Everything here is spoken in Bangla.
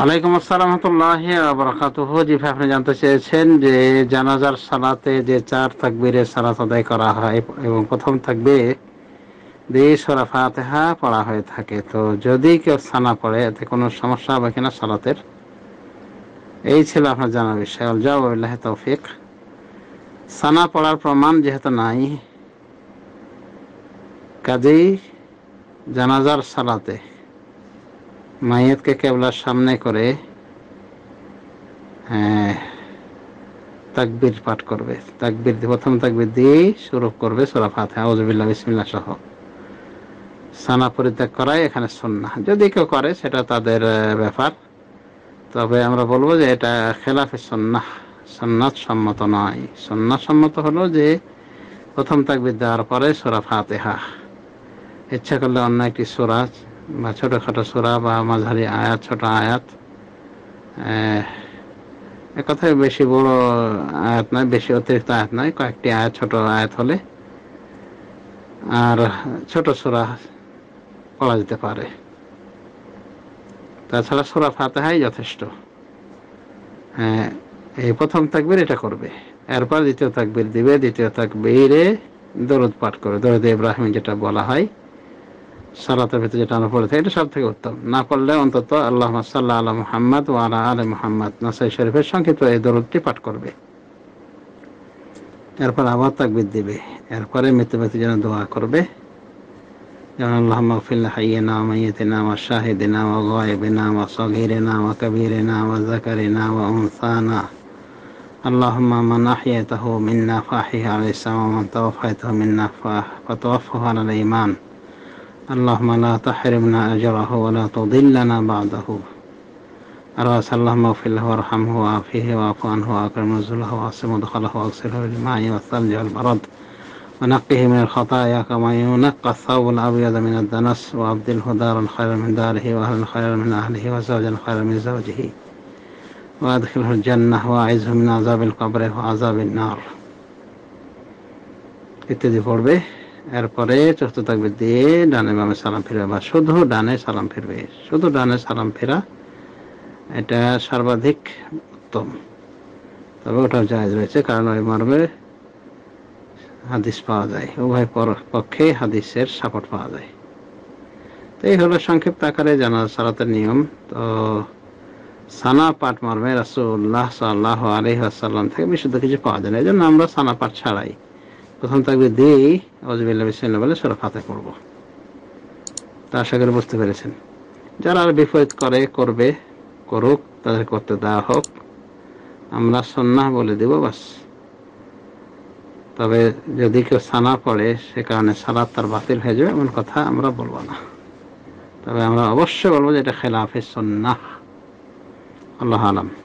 আলাইকুম আসসালাম রহমতুল্লাহ আবরাকাতুহ জি আপনি জানতে চেয়েছেন যে জানাজার সালাতে যে চার তাকবীরের সালাত আদায় করা হয় এবং প্রথম থাকবে দিয়ে সরা ফাতেহা পড়া হয়ে থাকে তো যদি কেউ সানা পড়ে এতে কোনো সমস্যা হবে কিনা সালাতের এই ছিল আপনার জানার বিষয় আল্লাহ তৌফিক সানা পড়ার প্রমাণ যেহেতু নাই কাজেই জানাজার সালাতে মাইয়াতকে কেবলার সামনে করে তাকবির পাঠ করবে তাকবির প্রথম তাকবির দিয়ে শুরু করবে সোরা ফাতে আউজবিল্লা বিসমিল্লা সহ সানা পরিত্যাগ করাই এখানে সন্না যদি কেউ করে সেটা তাদের ব্যাপার তবে আমরা বলবো যে এটা খেলাফে সন্না সন্ন্যাস সম্মত নয় সন্ন্যাস সম্মত হলো যে প্রথম তাকবির দেওয়ার পরে সোরা হা ইচ্ছা করলে অন্য একটি সোরাজ বা ছোটোখাটো সোরা বা মাঝারি আয়াত ছোট আয়াত একথায় বেশি বড় আয়াত নয় বেশি অতিরিক্ত আয়াত নয় কয়েকটি আয়াত ছোট আয়াত হলে আর ছোট সোরা পড়া যেতে পারে তাছাড়া সোরা হয় যথেষ্ট হ্যাঁ এই প্রথম তাকবির এটা করবে এরপর দ্বিতীয় তাকবির দিবে দ্বিতীয় তাকবিরে দরদ পাঠ করবে দরদ ইব্রাহিম যেটা বলা হয় সালাতের ভিতরে যেটা আমরা পড়ে থাকি এটা সব থেকে উত্তম না করলে অন্তত আল্লাহ সাল্লাহ আল্লাহ মুহাম্মদ ও আলা আল মুহাম্মদ নাসাই শরীফের সংক্ষিপ্ত এই দরদটি পাঠ করবে এরপর আবার তাকবির দিবে এরপরে মৃত্যু ব্যক্তি যেন দোয়া করবে যেমন আল্লাহ মকফিল হাইয়ে নাম ইয়েতে নাম শাহিদে নাম গায়েবে নাম সগিরে নাম কবিরে নাম জাকারে নাম উনসানা اللهم من أحييته منا فأحيه على الإسلام ومن توفيته منا فتوفه على الإيمان اللهم لا تحرمنا أجره ولا تضلنا بعده أرغس اللهم اغفر له وارحمه وعافيه واعف عنه واكرم نزله واعصم مدخله واغسله بالماء والثلج والبرد ونقه من الخطايا كما ينقى الثوب الابيض من الدنس وابدله دارا خيرا من داره واهلا خيرا من اهله وزوجا خيرا من زوجه وادخله الجنه واعزه من عذاب القبر وعذاب النار ابتدي به এরপরে চতুর্থ থাকবে দে ডানে বামে সালাম ফিরবে বা শুধু ডানে সালাম ফিরবে শুধু ডানে সালাম ফেরা এটা সর্বাধিক উত্তম তবে ওটা জায়জ রয়েছে কারণ ওই মর্মে হাদিস পাওয়া যায় উভয় পক্ষে হাদিসের সাপোর্ট পাওয়া যায় তো এই হলো সংক্ষিপ্ত আকারে জানা সালাতের নিয়ম তো সানা পাঠ মর্মে রাসুল্লাহ সাল্লাহ আলহ আসাল্লাম থেকে বিশুদ্ধ কিছু পাওয়া যায় না এই জন্য আমরা সানা পাঠ ছাড়াই প্রথম তাকবে দিয়েই অজবিল্লা বিসমিল্লা বলে সোরা ফাতে করব তা আশা করে বুঝতে পেরেছেন যারা আর বিপরীত করে করবে করুক তাদের করতে দেওয়া হোক আমরা সন্না বলে দেব বাস তবে যদি কেউ সানা পড়ে সে কারণে সারা তার বাতিল হয়ে যাবে এমন কথা আমরা বলবো না তবে আমরা অবশ্যই বলবো যে এটা খেলাফে সন্না আল্লাহ আলম